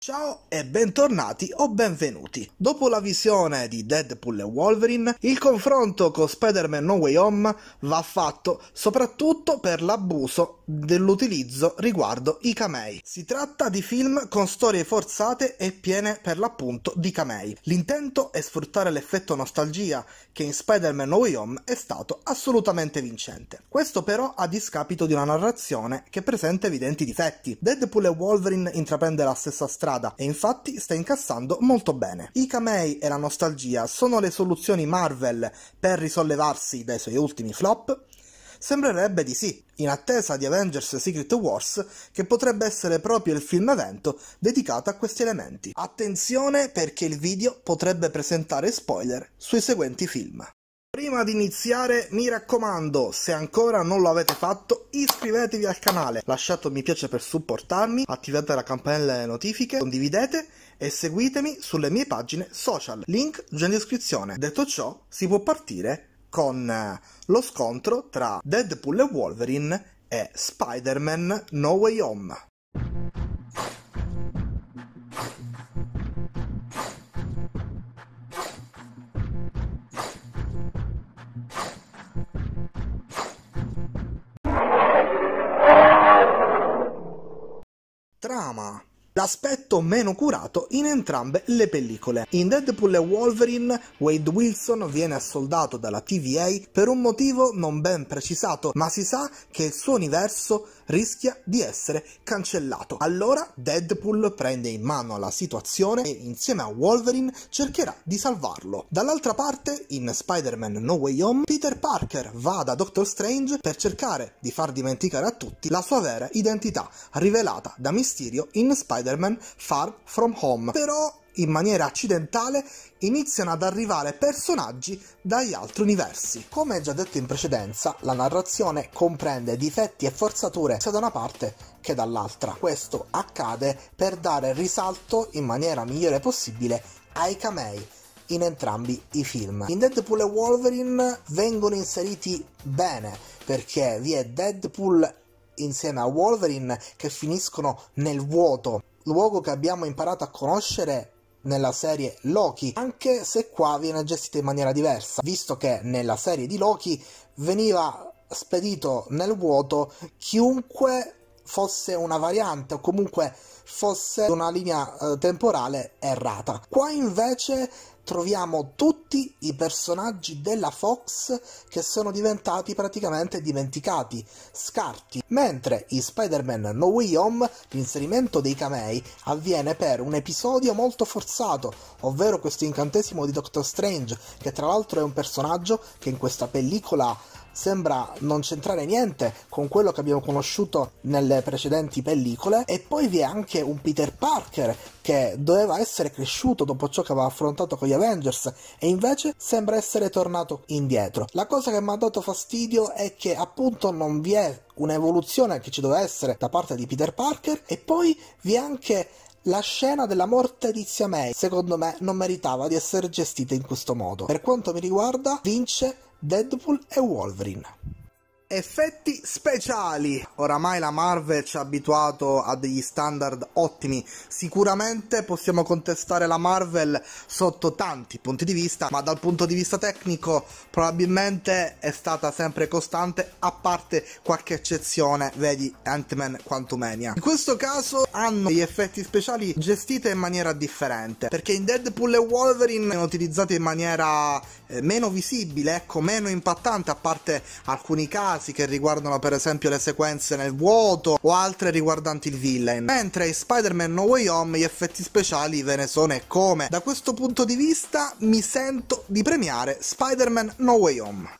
Ciao e bentornati o benvenuti. Dopo la visione di Deadpool e Wolverine, il confronto con Spider-Man No Way Home va fatto soprattutto per l'abuso dell'utilizzo riguardo i camei. Si tratta di film con storie forzate e piene per l'appunto di camei. L'intento è sfruttare l'effetto nostalgia che in Spider-Man No Way Home è stato assolutamente vincente. Questo però a discapito di una narrazione che presenta evidenti difetti. Deadpool e Wolverine intraprende la stessa strada e infatti sta incassando molto bene. I camei e la nostalgia sono le soluzioni Marvel per risollevarsi dai suoi ultimi flop, Sembrerebbe di sì, in attesa di Avengers Secret Wars, che potrebbe essere proprio il film evento dedicato a questi elementi. Attenzione perché il video potrebbe presentare spoiler sui seguenti film. Prima di iniziare mi raccomando, se ancora non lo avete fatto, iscrivetevi al canale, lasciate un mi piace per supportarmi, attivate la campanella delle notifiche, condividete e seguitemi sulle mie pagine social, link già in descrizione. Detto ciò, si può partire con eh, lo scontro tra Deadpool e Wolverine e Spider-Man No Way Home. l'aspetto meno curato in entrambe le pellicole. In Deadpool e Wolverine, Wade Wilson viene assoldato dalla TVA per un motivo non ben precisato, ma si sa che il suo universo rischia di essere cancellato. Allora Deadpool prende in mano la situazione e insieme a Wolverine cercherà di salvarlo. Dall'altra parte, in Spider-Man No Way Home, Peter Parker va da Doctor Strange per cercare di far dimenticare a tutti la sua vera identità, rivelata da Mysterio in Spider-Man Far From Home. Però in maniera accidentale iniziano ad arrivare personaggi dagli altri universi. Come già detto in precedenza, la narrazione comprende difetti e forzature sia da una parte che dall'altra. Questo accade per dare risalto in maniera migliore possibile ai camei in entrambi i film. In Deadpool e Wolverine vengono inseriti bene perché vi è Deadpool insieme a Wolverine che finiscono nel vuoto luogo che abbiamo imparato a conoscere nella serie Loki, anche se qua viene gestita in maniera diversa, visto che nella serie di Loki veniva spedito nel vuoto chiunque fosse una variante o comunque fosse una linea eh, temporale errata. Qua invece troviamo tutti i personaggi della Fox che sono diventati praticamente dimenticati, scarti, mentre in Spider-Man No Way Home l'inserimento dei camei avviene per un episodio molto forzato, ovvero questo incantesimo di Doctor Strange, che tra l'altro è un personaggio che in questa pellicola sembra non c'entrare niente con quello che abbiamo conosciuto nelle precedenti pellicole e poi vi è anche un Peter Parker che doveva essere cresciuto dopo ciò che aveva affrontato con gli Avengers e invece sembra essere tornato indietro. La cosa che mi ha dato fastidio è che appunto non vi è un'evoluzione che ci doveva essere da parte di Peter Parker e poi vi è anche la scena della morte di Zia May, secondo me, non meritava di essere gestita in questo modo. Per quanto mi riguarda, vince Deadpool e Wolverine. Effetti speciali! Oramai la Marvel ci ha abituato a degli standard ottimi. Sicuramente possiamo contestare la Marvel sotto tanti punti di vista, ma dal punto di vista tecnico probabilmente è stata sempre costante, a parte qualche eccezione, vedi Ant-Man Quantumania. In questo caso hanno gli effetti speciali gestiti in maniera differente, perché in Deadpool e Wolverine sono utilizzati in maniera eh, meno visibile, ecco, meno impattante, a parte alcuni casi fasi che riguardano per esempio le sequenze nel vuoto o altre riguardanti il villain, mentre in Spider-Man No Way Home gli effetti speciali ve ne sono e come. Da questo punto di vista mi sento di premiare Spider-Man No Way Home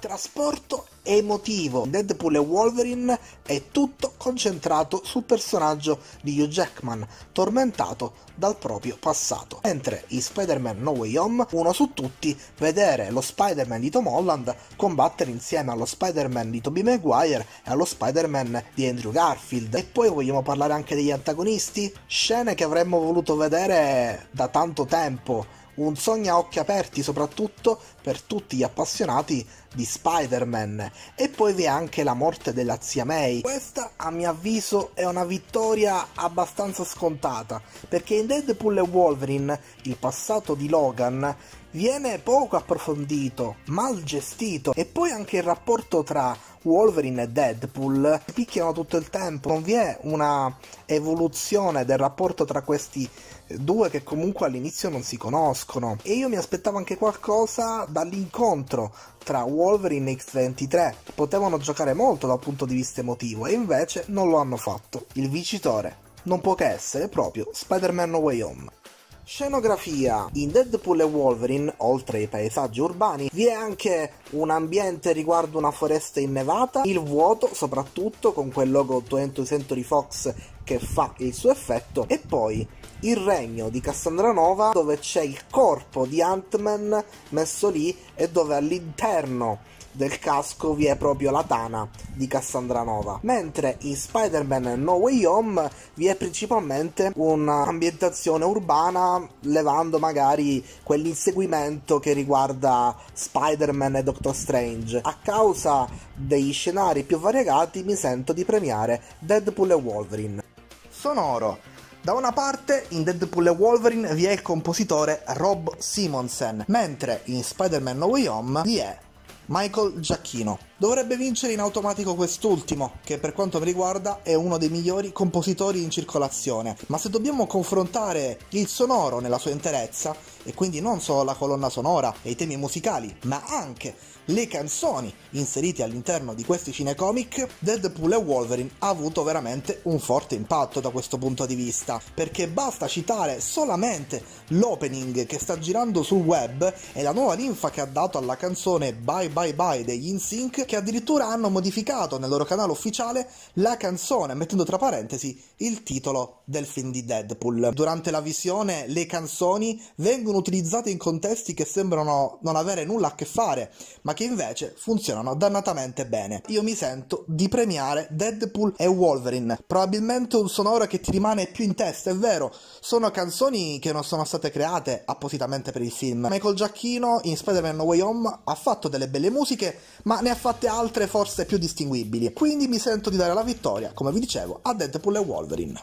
trasporto emotivo. Deadpool e Wolverine è tutto concentrato sul personaggio di Hugh Jackman, tormentato dal proprio passato. Mentre in Spider-Man No Way Home, uno su tutti, vedere lo Spider-Man di Tom Holland combattere insieme allo Spider-Man di Tobey Maguire e allo Spider-Man di Andrew Garfield. E poi vogliamo parlare anche degli antagonisti? Scene che avremmo voluto vedere da tanto tempo un sogno a occhi aperti soprattutto per tutti gli appassionati di Spider-Man. E poi vi è anche la morte della zia May. Questa, a mio avviso, è una vittoria abbastanza scontata, perché in Deadpool e Wolverine il passato di Logan viene poco approfondito, mal gestito e poi anche il rapporto tra Wolverine e Deadpool si picchiano tutto il tempo, non vi è una evoluzione del rapporto tra questi due che comunque all'inizio non si conoscono e io mi aspettavo anche qualcosa dall'incontro tra Wolverine e X23 potevano giocare molto dal punto di vista emotivo e invece non lo hanno fatto il vincitore non può che essere proprio Spider-Man No Way Home Scenografia. In Deadpool e Wolverine, oltre ai paesaggi urbani, vi è anche un ambiente riguardo una foresta innevata, il vuoto soprattutto con quel logo 20th Century Fox che fa il suo effetto, e poi il regno di Cassandranova dove c'è il corpo di Ant-Man messo lì e dove all'interno del casco vi è proprio la tana di Cassandranova, mentre in Spider-Man No Way Home vi è principalmente un'ambientazione urbana, levando magari quell'inseguimento che riguarda Spider-Man e Doctor Strange. A causa dei scenari più variegati mi sento di premiare Deadpool e Wolverine. Sonoro. Da una parte in Deadpool e Wolverine vi è il compositore Rob Simonsen, mentre in Spider-Man No Way Home vi è Michael Giacchino. Dovrebbe vincere in automatico quest'ultimo, che per quanto mi riguarda è uno dei migliori compositori in circolazione, ma se dobbiamo confrontare il sonoro nella sua interezza, e quindi non solo la colonna sonora e i temi musicali, ma anche le canzoni inserite all'interno di questi cinecomic, Deadpool e Wolverine ha avuto veramente un forte impatto da questo punto di vista, perché basta citare solamente l'opening che sta girando sul web e la nuova linfa che ha dato alla canzone Bye Bye Bye degli InSync, che addirittura hanno modificato nel loro canale ufficiale la canzone, mettendo tra parentesi il titolo del film di Deadpool. Durante la visione le canzoni vengono vengono utilizzate in contesti che sembrano non avere nulla a che fare, ma che invece funzionano dannatamente bene. Io mi sento di premiare Deadpool e Wolverine, probabilmente un sonoro che ti rimane più in testa, è vero, sono canzoni che non sono state create appositamente per il film. Michael Giacchino in Spider-Man No Way Home ha fatto delle belle musiche, ma ne ha fatte altre forse più distinguibili, quindi mi sento di dare la vittoria, come vi dicevo, a Deadpool e Wolverine.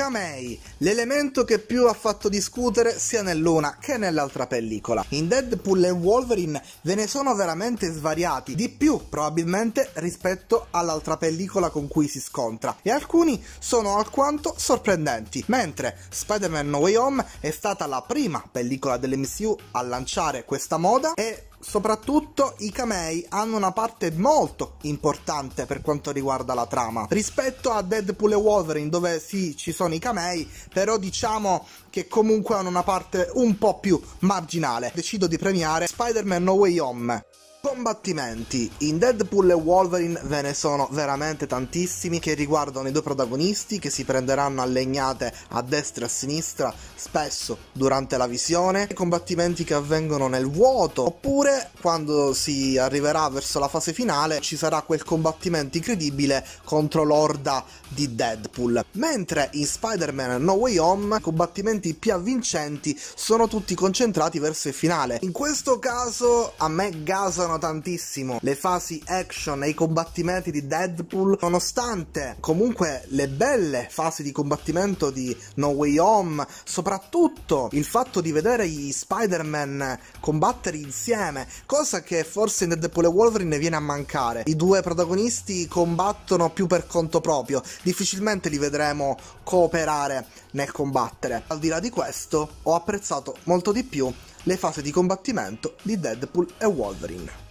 Kamei, l'elemento che più ha fatto discutere sia nell'una che nell'altra pellicola. In Deadpool e Wolverine ve ne sono veramente svariati, di più probabilmente rispetto all'altra pellicola con cui si scontra, e alcuni sono alquanto sorprendenti, mentre Spider-Man No Way Home è stata la prima pellicola dell'MCU a lanciare questa moda e soprattutto i camei hanno una parte molto importante per quanto riguarda la trama. Rispetto a Deadpool e Wolverine, dove sì ci sono i camei, però diciamo che comunque hanno una parte un po' più marginale. Decido di premiare Spider-Man No Way Home. Combattimenti. In Deadpool e Wolverine ve ne sono veramente tantissimi che riguardano i due protagonisti che si prenderanno a legnate a destra e a sinistra, spesso durante la visione, combattimenti che avvengono nel vuoto, oppure quando si arriverà verso la fase finale ci sarà quel combattimento incredibile contro l'orda di Deadpool. Mentre in Spider-Man No Way Home i combattimenti più avvincenti sono tutti concentrati verso il finale. In questo caso a me gasano piacciono tantissimo le fasi action e i combattimenti di Deadpool, nonostante comunque le belle fasi di combattimento di No Way Home, soprattutto il fatto di vedere gli Spider-Man combattere insieme, cosa che forse in Deadpool e Wolverine viene a mancare. I due protagonisti combattono più per conto proprio, difficilmente li vedremo cooperare nel combattere. Al di là di questo, ho apprezzato molto di più le fasi di combattimento di Deadpool e Wolverine.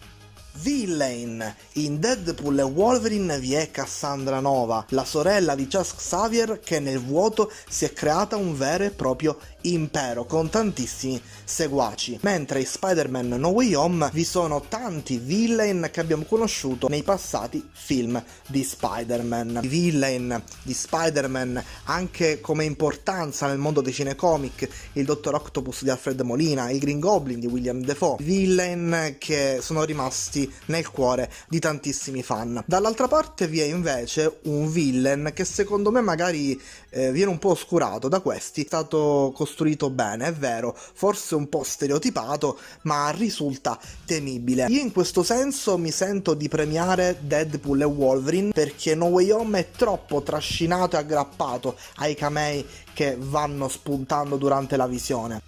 Villain. In Deadpool e Wolverine vi è Cassandra Nova, la sorella di Chas Xavier che nel vuoto si è creata un vero e proprio impero con tantissimi seguaci. Mentre in Spider-Man No Way Home vi sono tanti villain che abbiamo conosciuto nei passati film di Spider-Man. I villain di Spider-Man anche come importanza nel mondo dei cinecomic, il Dottor Octopus di Alfred Molina, il Green Goblin di William Defoe, villain che sono rimasti nel cuore di tantissimi fan. Dall'altra parte vi è invece un villain che secondo me magari eh, viene un po' oscurato da questi, è stato costruito bene, è vero, forse un po' stereotipato, ma risulta temibile. Io in questo senso mi sento di premiare Deadpool e Wolverine perché No Way Home è troppo trascinato e aggrappato ai camei che vanno spuntando durante la visione.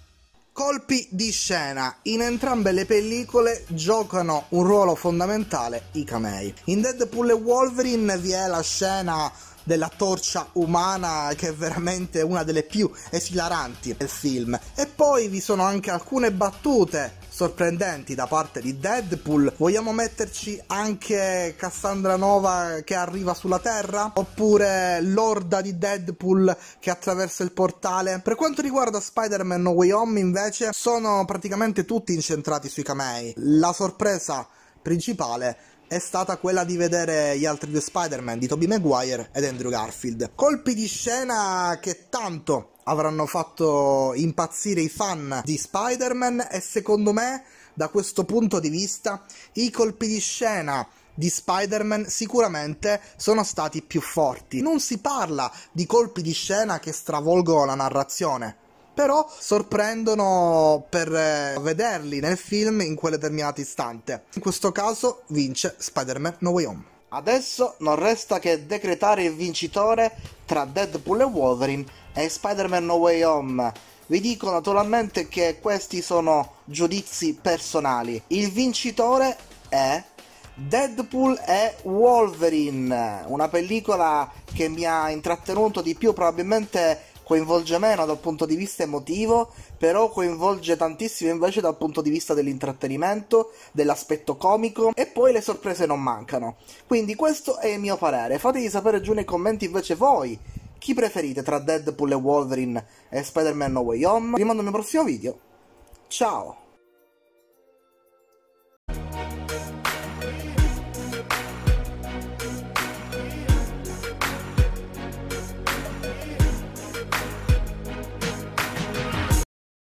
Colpi di scena. In entrambe le pellicole giocano un ruolo fondamentale i camei. In Deadpool e Wolverine vi è la scena della torcia umana che è veramente una delle più esilaranti del film. E poi vi sono anche alcune battute sorprendenti da parte di Deadpool? Vogliamo metterci anche Cassandra Nova che arriva sulla Terra? Oppure l'orda di Deadpool che attraversa il portale? Per quanto riguarda Spider-Man No Way Home invece sono praticamente tutti incentrati sui camei. La sorpresa principale è stata quella di vedere gli altri due Spider-Man di Tobey Maguire ed Andrew Garfield. Colpi di scena che tanto avranno fatto impazzire i fan di Spider-Man e secondo me da questo punto di vista i colpi di scena di Spider-Man sicuramente sono stati più forti. Non si parla di colpi di scena che stravolgono la narrazione però sorprendono per eh, vederli nel film in quel determinato istante. In questo caso vince Spider-Man No Way Home. Adesso non resta che decretare il vincitore tra Deadpool e Wolverine e Spider-Man No Way Home. Vi dico naturalmente che questi sono giudizi personali. Il vincitore è Deadpool e Wolverine, una pellicola che mi ha intrattenuto di più probabilmente coinvolge meno dal punto di vista emotivo, però coinvolge tantissimo invece dal punto di vista dell'intrattenimento, dell'aspetto comico e poi le sorprese non mancano. Quindi questo è il mio parere, fatemi sapere giù nei commenti invece voi chi preferite tra Deadpool e Wolverine e Spider-Man No Way Home. Vi mando mio prossimo video. Ciao!